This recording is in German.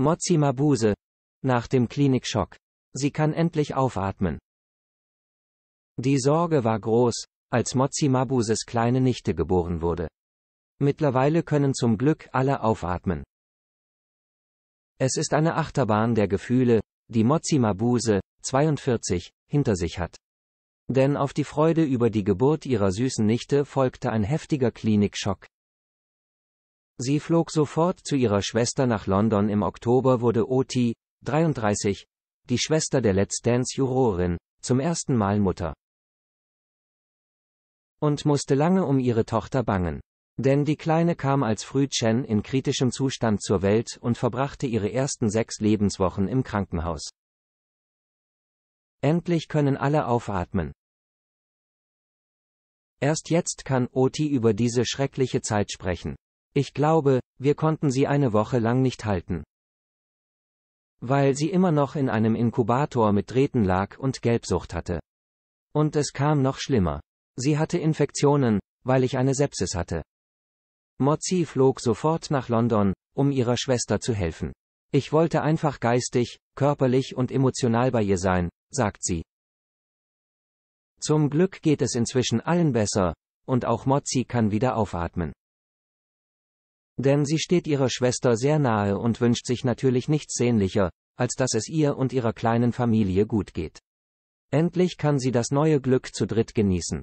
Mozi Mabuse. Nach dem Klinikschock. Sie kann endlich aufatmen. Die Sorge war groß, als Mozi Mabuses kleine Nichte geboren wurde. Mittlerweile können zum Glück alle aufatmen. Es ist eine Achterbahn der Gefühle, die Mozi Mabuse, 42, hinter sich hat. Denn auf die Freude über die Geburt ihrer süßen Nichte folgte ein heftiger Klinikschock. Sie flog sofort zu ihrer Schwester nach London. Im Oktober wurde Oti, 33, die Schwester der Let's Dance-Jurorin, zum ersten Mal Mutter. Und musste lange um ihre Tochter bangen. Denn die Kleine kam als Früh Chen in kritischem Zustand zur Welt und verbrachte ihre ersten sechs Lebenswochen im Krankenhaus. Endlich können alle aufatmen. Erst jetzt kann Oti über diese schreckliche Zeit sprechen. Ich glaube, wir konnten sie eine Woche lang nicht halten. Weil sie immer noch in einem Inkubator mit Drähten lag und Gelbsucht hatte. Und es kam noch schlimmer. Sie hatte Infektionen, weil ich eine Sepsis hatte. Mozzi flog sofort nach London, um ihrer Schwester zu helfen. Ich wollte einfach geistig, körperlich und emotional bei ihr sein, sagt sie. Zum Glück geht es inzwischen allen besser, und auch Mozzi kann wieder aufatmen. Denn sie steht ihrer Schwester sehr nahe und wünscht sich natürlich nichts sehnlicher, als dass es ihr und ihrer kleinen Familie gut geht. Endlich kann sie das neue Glück zu dritt genießen.